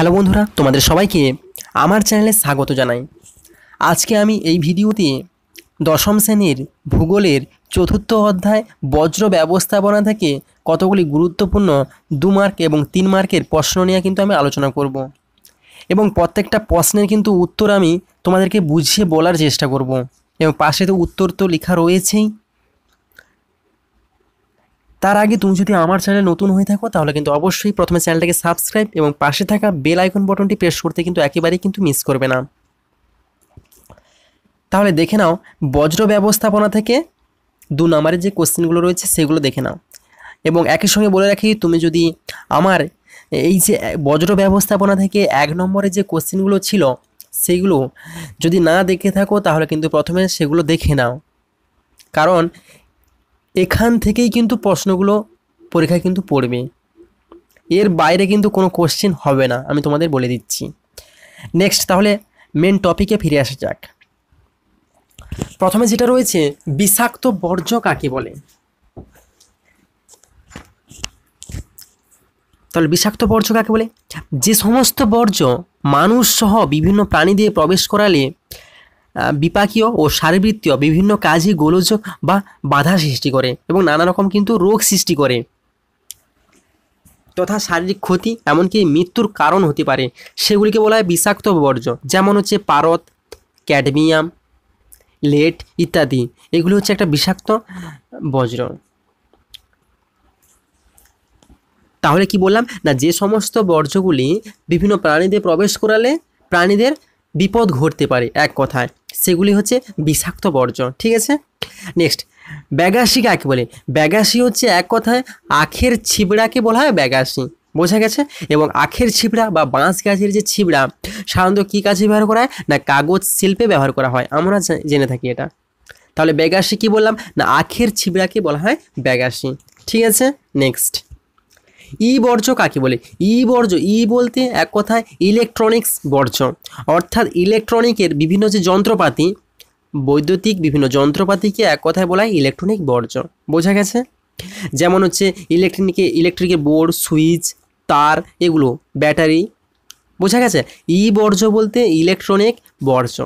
hello বন্ধুরা তোমাদের সবাইকে আমার চ্যানেলে স্বাগত জানাই আজকে আমি এই ভিডিওতে দশম শ্রেণীর ভূগোলের চতুর্থ অধ্যায় বজ্র ব্যবস্থাপনা থেকে কতগুলি গুরুত্বপূর্ণ দু মার্ক এবং তিন মার্কের প্রশ্ন নিয়ে কিন্তু আমি আলোচনা করব এবং প্রত্যেকটা প্রশ্নের কিন্তু উত্তর আমি তোমাদেরকে বুঝিয়ে বলার চেষ্টা করব এবং পাশে তো উত্তর তো লেখা রয়েছেই তার আগে তুমি যদি আমার চ্যানেলে নতুন হয়ে থাকো তাহলে কিন্তু অবশ্যই প্রথমে চ্যানেলটাকে সাবস্ক্রাইব এবং পাশে থাকা বেল আইকন বাটনটি প্রেস করতে কিন্তু একেবারেই কিন্তু মিস করবে না তাহলে দেখে নাও বজ্র ব্যবস্থাপনা থেকে দু নম্বরের যে কোশ্চেনগুলো রয়েছে সেগুলো দেখে নাও এবং একই সঙ্গে বলে রাখি তুমি যদি আমার এই যে বজ্র ব্যবস্থাপনা থেকে এক নম্বরের যে কোশ্চেনগুলো ছিল সেগুলো যদি না দেখে থাকো তাহলে কিন্তু প্রথমে সেগুলো দেখে নাও কারণ এখান থেকেই কিন্তু প্রশ্নগুলো পরীক্ষায় কিন্তু পড়বে এর বাইরে কিন্তু কোনো কোশ্চেন হবে না আমি তোমাদের বলে দিচ্ছি নেক্সট তাহলে মেন টপিকে ফিরে আসা যাক প্রথমে যেটা রয়েছে বিষাক্ত বর্জ্য কাকে বলে তাহলে বিষাক্ত বর্জ্য কাকে বলে যে সমস্ত বর্জ্য মানুষ সহ বিভিন্ন প্রাণী দিয়ে প্রবেশ করালে বিপাকীয় ও শারীরবৃত্তীয় বিভিন্ন কাজই গোলযোগ বা বাধা সৃষ্টি করে এবং নানা রকম কিন্তু রোগ সৃষ্টি করে তথা শারীরিক ক্ষতি এমনকি মৃত্যুর কারণ হতে পারে সেগুলিকে বলা হয় বিষাক্ত বর্জ্য যেমন হচ্ছে পারত ক্যাডমিয়াম লেট ইত্যাদি এগুলি হচ্ছে একটা বিষাক্ত বজ্র তাহলে কি বললাম না যে সমস্ত বর্জ্যগুলি বিভিন্ন প্রাণীদের প্রবেশ করালে প্রাণীদের বিপদ ঘটতে পারে এক কথায় সেগুলি হচ্ছে বিষাক্ত বর্জ্য ঠিক আছে নেক্সট ব্যাগাসি কাকে বলে ব্যাগাসি হচ্ছে এক কথায় আখের ছিবড়াকে বলা হয় ব্যাগাসি বোঝা গেছে এবং আখের ছিবড়া বা বাঁশ গাছের যে ছিবড়া সাধারণত কী কাজে ব্যবহার করা হয় না কাগজ শিল্পে ব্যবহার করা হয় আমরা জেনে থাকি এটা তাহলে ব্যাগাসি কি বললাম না আখের ছিবড়াকে বলা হয় ব্যাগাসি ঠিক আছে নেক্সট ই বর্জ্য কাকে বলে ই বর্জ্য ই বলতে এক কথায় ইলেকট্রনিক্স বর্জ্য অর্থাৎ ইলেকট্রনিকের বিভিন্ন যে যন্ত্রপাতি বৈদ্যুতিক বিভিন্ন যন্ত্রপাতিকে এক কথায় বলা হয় ইলেকট্রনিক বর্জ্য বোঝা গেছে যেমন হচ্ছে ইলেকট্রনিকে ইলেকট্রিকের বোর্ড সুইচ তার এগুলো ব্যাটারি বোঝা গেছে ই বর্জ্য বলতে ইলেকট্রনিক বর্জ্য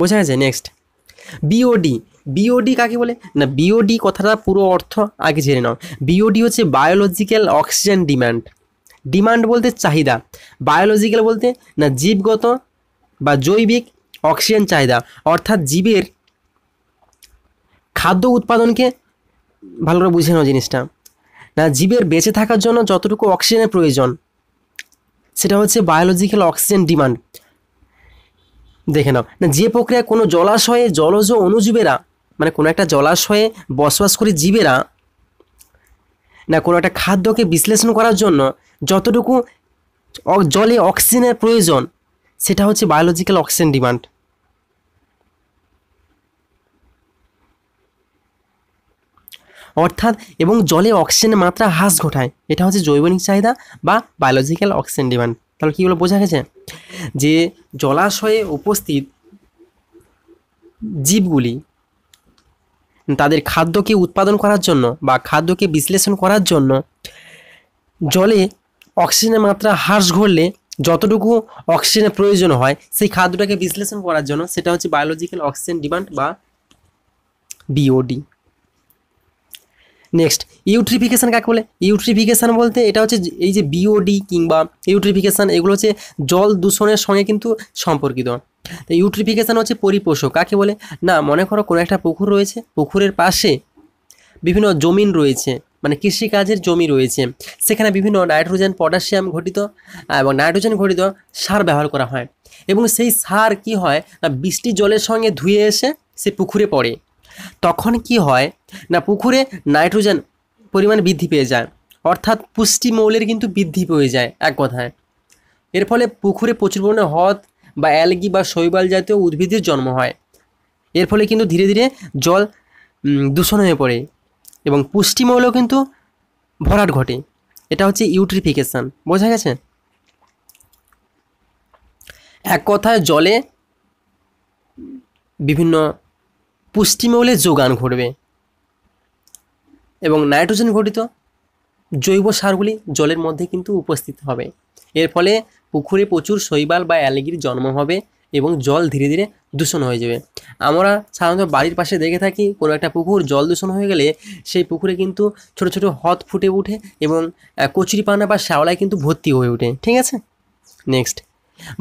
বোঝা গেছে নেক্সট বিওডি বিওডি কাকে বলে না বিওডি কথাটা পুরো অর্থ আগে জেনে নাও বিওডি হচ্ছে বায়োলজিক্যাল অক্সিজেন ডিমান্ড ডিমান্ড বলতে চাহিদা বায়োলজিক্যাল বলতে না জীবগত বা জৈবিক অক্সিজেন চাহিদা অর্থাৎ জীবের খাদ্য উৎপাদনকে ভালো করে বুঝে নাও জিনিসটা না জীবের বেঁচে থাকার জন্য যতটুকু অক্সিজেনের প্রয়োজন সেটা হচ্ছে বায়োলজিক্যাল অক্সিজেন ডিমান্ড দেখে নাও না যে প্রক্রিয়া কোনো জলাশয়ে জলজ অনুজীবেরা মানে কোনো একটা জলাশয়ে বসবাস করে জীবেরা না কোনো একটা খাদ্যকে বিশ্লেষণ করার জন্য যতটুকু জলে অক্সিজেনের প্রয়োজন সেটা হচ্ছে বায়োলজিক্যাল অক্সিজেন ডিমান্ড অর্থাৎ এবং জলে অক্সিজেনের মাত্রা হ্রাস ঘটায় এটা হচ্ছে জৈবনিক চাহিদা বা বায়োলজিক্যাল অক্সিজেন ডিমান্ড তাহলে কীগুলো বোঝা গেছে যে জলাশয়ে উপস্থিত জীবগুলি তাদের খাদ্যকে উৎপাদন করার জন্য বা খাদ্যকে বিশ্লেষণ করার জন্য জলে অক্সিজেনের মাত্রা হ্রাস ঘটলে যতটুকু অক্সিজেনের প্রয়োজন হয় সেই খাদ্যটাকে বিশ্লেষণ করার জন্য সেটা হচ্ছে বায়োলজিক্যাল অক্সিজেন ডিমান্ড বা বিওডি নেক্সট ইউট্রিফিকেশান কাকে বলে ইউট্রিফিকেশান বলতে এটা হচ্ছে এই যে বিওডি কিংবা ইউট্রিফিকেশান এগুলো হচ্ছে জল দূষণের সঙ্গে কিন্তু সম্পর্কিত তো ইউট্রিফিকেশান হচ্ছে পরিপোষক কাকে বলে না মনে করো কোনো একটা পুকুর রয়েছে পুকুরের পাশে বিভিন্ন জমিন রয়েছে মানে কৃষিকাজের জমি রয়েছে সেখানে বিভিন্ন নাইট্রোজেন পটাশিয়াম ঘটিত এবং নাইট্রোজেন ঘটিত সার ব্যবহার করা হয় এবং সেই সার কি হয় না বৃষ্টি জলের সঙ্গে ধুয়ে এসে সে পুকুরে পড়ে তখন কি হয় না পুকুরে নাইট্রোজেন পরিমাণ বৃদ্ধি পেয়ে যায় অর্থাৎ পুষ্টি মৌলের কিন্তু বৃদ্ধি পেয়ে যায় এক কথায় এর ফলে পুকুরে প্রচুর পরিমাণে হ্রদ বা অ্যালগি বা শৈবাল জাতীয় উদ্ভিদের জন্ম হয় এর ফলে কিন্তু ধীরে ধীরে জল দূষণ হয়ে পড়ে এবং পুষ্টিমৌল কিন্তু ভরাট ঘটে এটা হচ্ছে ইউট্রিফিকেশান বোঝা গেছে এক কথায় জলে বিভিন্ন পুষ্টিমৌলের যোগান ঘটবে এবং নাইট্রোজেন ঘটিত জৈব সারগুলি জলের মধ্যে কিন্তু উপস্থিত হবে এর ফলে পুকুরে প্রচুর শৈবাল বা অ্যালগির জন্ম হবে এবং জল ধীরে ধীরে দূষণ হয়ে যাবে আমরা সাধারণত বাড়ির পাশে দেখে থাকি কোনো একটা পুকুর জল দূষণ হয়ে গেলে সেই পুকুরে কিন্তু ছোট ছোট হদ ফুটে উঠে এবং কচুরিপানা বা শ্যাওলায় কিন্তু ভর্তি হয়ে ওঠে ঠিক আছে নেক্সট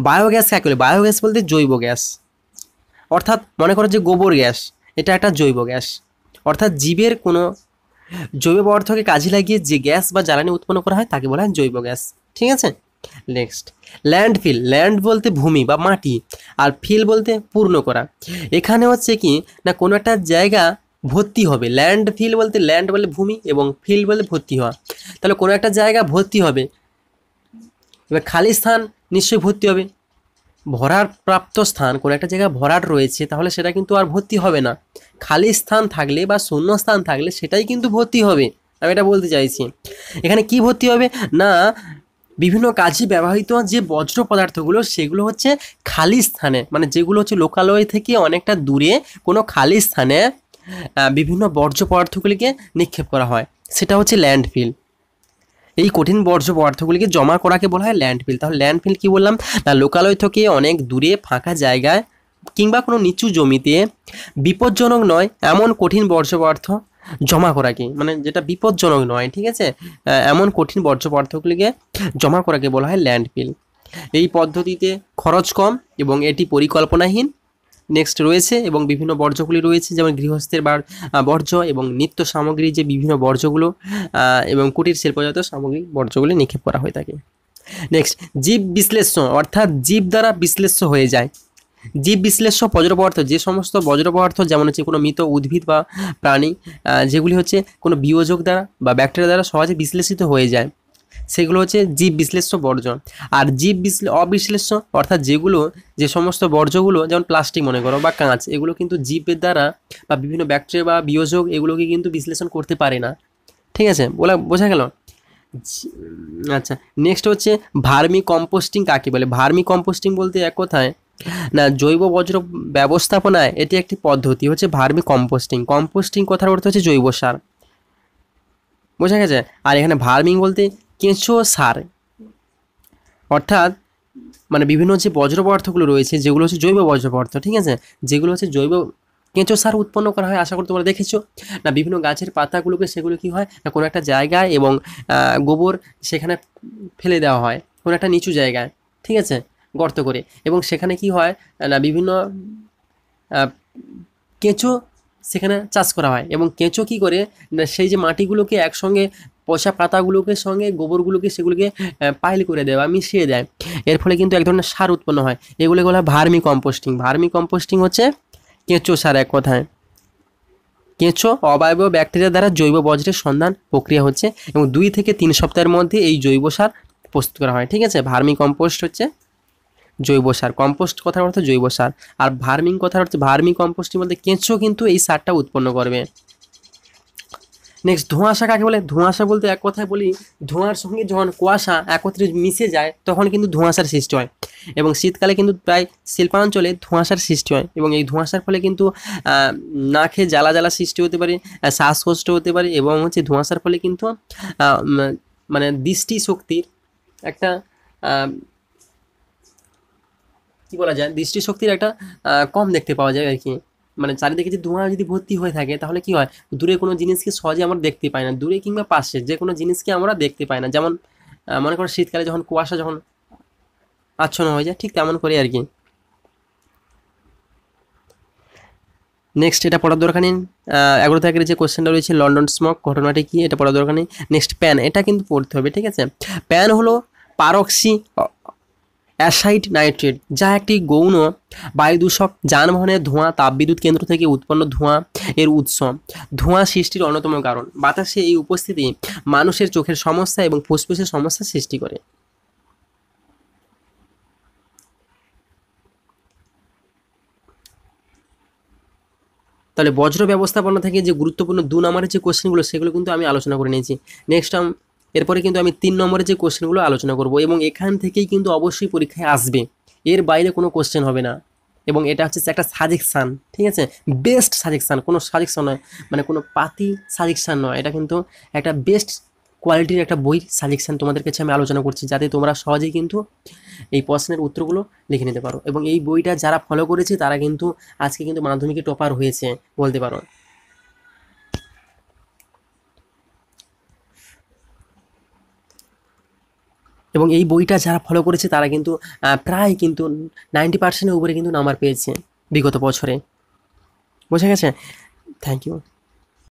বায়োগ্যাস কাকে বলে বায়োগ্যাস বলতে জৈব গ্যাস অর্থাৎ মনে করো যে গোবর গ্যাস এটা একটা জৈব গ্যাস অর্থাৎ জীবের কোনো জৈব পদার্থকে কাজে লাগিয়ে যে গ্যাস বা জ্বালানি উৎপন্ন করা হয় তাকে বলা হয় জৈব গ্যাস ঠিক আছে নেক্সট ল্যান্ডফিল ল্যান্ড বলতে ভূমি বা মাটি আর ফিল বলতে পূর্ণ করা এখানে হচ্ছে কি না কোনো একটা জায়গা ভর্তি হবে ল্যান্ড ফিল বলতে ল্যান্ড বলে ভূমি এবং ফিল বলে ভর্তি হওয়া তাহলে কোনো একটা জায়গা ভর্তি হবে এবার খালি স্থান নিশ্চয়ই ভর্তি হবে ভরার প্রাপ্ত স্থান কোনো একটা জায়গা ভরাট রয়েছে তাহলে সেটা কিন্তু আর ভর্তি হবে না খালি স্থান থাকলে বা শূন্য স্থান থাকলে সেটাই কিন্তু ভর্তি হবে আমি এটা বলতে চাইছি এখানে কি ভর্তি হবে না বিভিন্ন কাজে ব্যবহৃত যে বজ্র পদার্থগুলো সেগুলো হচ্ছে খালি স্থানে মানে যেগুলো হচ্ছে লোকালয় থেকে অনেকটা দূরে কোনো খালি স্থানে বিভিন্ন বর্জ্য পদার্থগুলিকে নিক্ষেপ করা হয় সেটা হচ্ছে ল্যান্ডফিল এই কঠিন বর্জ্য পদার্থগুলিকে জমা করাকে বলা হয় ল্যান্ডফিল তাহলে ল্যান্ডফিল কি বললাম না লোকালয় থেকে অনেক দূরে ফাঁকা জায়গায় কিংবা কোনো নিচু জমিতে বিপজ্জনক নয় এমন কঠিন বর্জ্য পদার্থ জমা করাকে মানে যেটা বিপজ্জনক নয় ঠিক আছে এমন কঠিন বর্জ্য পদার্থগুলিকে জমা করাকে বলা হয় ল্যান্ডফিল এই পদ্ধতিতে খরচ কম এবং এটি পরিকল্পনাহীন নেক্সট রয়েছে এবং বিভিন্ন বর্জ্যগুলি রয়েছে যেমন গৃহস্থের বার বর্জ্য এবং নিত্য সামগ্রী যে বিভিন্ন বর্জ্যগুলো এবং কুটির শিল্পজাত সামগ্রী বর্জ্যগুলি নিক্ষেপ করা হয়ে থাকে নেক্সট জীব বিশ্লেষ্য অর্থাৎ জীব দ্বারা বিশ্লেষ্য হয়ে যায় জীব বিশ্লেষ্য বজ্র পদার্থ যে সমস্ত বজ্র পদার্থ যেমন হচ্ছে কোনো মৃত উদ্ভিদ বা প্রাণী যেগুলি হচ্ছে কোনো বিয়োজক দ্বারা বা ব্যাকটেরিয়া দ্বারা সহজে বিশ্লেষিত হয়ে যায় সেগুলো হচ্ছে জীব বিশ্লেষ্য বর্জন আর জীব বিশ্লে অবিশ্লেষ্য অর্থাৎ যেগুলো যে সমস্ত বর্জ্যগুলো যেমন প্লাস্টিক মনে করো বা কাঁচ এগুলো কিন্তু জীবের দ্বারা বা বিভিন্ন ব্যাকটেরিয়া বা বিয়োজক এগুলোকে কিন্তু বিশ্লেষণ করতে পারে না ঠিক আছে বলা বোঝা গেল আচ্ছা নেক্সট হচ্ছে ভার্মি কম্পোস্টিং কাকে বলে ভার্মি কম্পোস্টিং বলতে এক কথায় না জৈব বজ্র ব্যবস্থাপনায় এটি একটি পদ্ধতি হচ্ছে ভার্মি কম্পোস্টিং কম্পোস্টিং কথার অর্থ হচ্ছে জৈব সার বোঝা গেছে আর এখানে ভার্মিং বলতে কেঁচো সার অর্থাৎ মানে বিভিন্ন যে বজ্র পদার্থগুলো রয়েছে যেগুলো হচ্ছে জৈব বজ্র পদার্থ ঠিক আছে যেগুলো হচ্ছে জৈব কেঁচো সার উৎপন্ন করা হয় আশা করি তোমরা দেখেছো না বিভিন্ন গাছের পাতাগুলোকে সেগুলো কি হয় না কোনো একটা জায়গায় এবং গোবর সেখানে ফেলে দেওয়া হয় কোনো একটা নিচু জায়গায় ঠিক আছে গর্ত করে এবং সেখানে কি হয় না বিভিন্ন কেঁচো সেখানে চাষ করা হয় এবং কেঁচো কি করে সেই যে মাটিগুলোকে একসঙ্গে পচা পাতাগুলোকে সঙ্গে গোবরগুলোকে সেগুলোকে পাইল করে দেয় বা মিশিয়ে দেয় এর ফলে কিন্তু এক ধরনের সার উৎপন্ন হয় এগুলো বলা হয় ভার্মি কম্পোস্টিং ভার্মি কম্পোস্টিং হচ্ছে কেঁচো সার এক কথায় কেঁচো অবায়ব ব্যাকটেরিয়া দ্বারা জৈব বজ্রের সন্ধান প্রক্রিয়া হচ্ছে এবং দুই থেকে তিন সপ্তাহের মধ্যে এই জৈব সার প্রস্তুত করা হয় ঠিক আছে ভার্মি কম্পোস্ট হচ্ছে জৈব সার কম্পোস্ট কথার অর্থ জৈব সার আর ভার্মিং কথার অর্থ ভার্মি কম্পোস্টের মধ্যে কেঁচো কিন্তু এই সারটা উৎপন্ন করবে নেক্সট ধোঁয়াশা কাকে বলে ধোঁয়াশা বলতে এক কথায় বলি ধোঁয়ার সঙ্গে যখন কুয়াশা একত্রে মিশে যায় তখন কিন্তু ধোঁয়াশার সৃষ্টি হয় এবং শীতকালে কিন্তু প্রায় শিল্পাঞ্চলে ধোঁয়াশার সৃষ্টি হয় এবং এই ধোঁয়াশার ফলে কিন্তু নাখে জ্বালা জ্বালা সৃষ্টি হতে পারে শ্বাসকষ্ট হতে পারে এবং হচ্ছে ধোঁয়াশার ফলে কিন্তু মানে দৃষ্টিশক্তির একটা কি বলা যায় দৃষ্টিশক্তির একটা কম দেখতে পাওয়া যায় আর কি মানে চারিদিকে যে ধোঁয়া যদি ভর্তি হয়ে থাকে তাহলে কি হয় দূরে কোনো জিনিসকে সহজে আমরা দেখতে পাই না দূরে কিংবা পাশে যে কোনো জিনিসকে আমরা দেখতে পাই না যেমন মনে করো শীতকালে যখন কুয়াশা যখন আচ্ছন্ন হয়ে যায় ঠিক তেমন করে আর কি নেক্সট এটা পড়ার দরকার নেই এগারো তারিখের যে কোশ্চেনটা রয়েছে লন্ডন স্মক ঘটনাটি কি এটা পড়ার দরকার নেই নেক্সট প্যান এটা কিন্তু পড়তে হবে ঠিক আছে প্যান হলো পারক্সি অ্যাসাইড নাইট্রেট যা একটি গৌণ বায়ুদূষক যানবাহনের ধোঁয়া তাপবিদ্যুৎ কেন্দ্র থেকে উৎপন্ন ধোঁয়া এর উৎস ধোঁয়া সৃষ্টির অন্যতম কারণ বাতাসে এই উপস্থিতি মানুষের চোখের সমস্যা এবং ফুসফুসের সমস্যা সৃষ্টি করে তাহলে বজ্র ব্যবস্থাপনা থেকে যে গুরুত্বপূর্ণ দু নম্বরের যে কোশ্চেনগুলো সেগুলো কিন্তু আমি আলোচনা করে নিয়েছি নেক্সট এরপরে কিন্তু আমি তিন নম্বরে যে কোশ্চেনগুলো আলোচনা করব এবং এখান থেকেই কিন্তু অবশ্যই পরীক্ষায় আসবে এর বাইরে কোনো কোশ্চেন হবে না এবং এটা হচ্ছে একটা সাজেকশান ঠিক আছে বেস্ট সাজেকশান কোনো সাজেকশান নয় মানে কোনো পাতি সাজেকশান নয় এটা কিন্তু একটা বেস্ট কোয়ালিটির একটা বই সাজেকশান তোমাদের কাছে আমি আলোচনা করছি যাতে তোমরা সহজেই কিন্তু এই প্রশ্নের উত্তরগুলো লিখে নিতে পারো এবং এই বইটা যারা ফলো করেছে তারা কিন্তু আজকে কিন্তু মাধ্যমিকে টপার হয়েছে বলতে পারো এবং এই বইটা যারা ফলো করেছে তারা কিন্তু প্রায় কিন্তু নাইনটি পার্সেন্টের উপরে কিন্তু নাম্বার পেয়েছে বিগত বছরে বোঝা গেছে থ্যাংক ইউ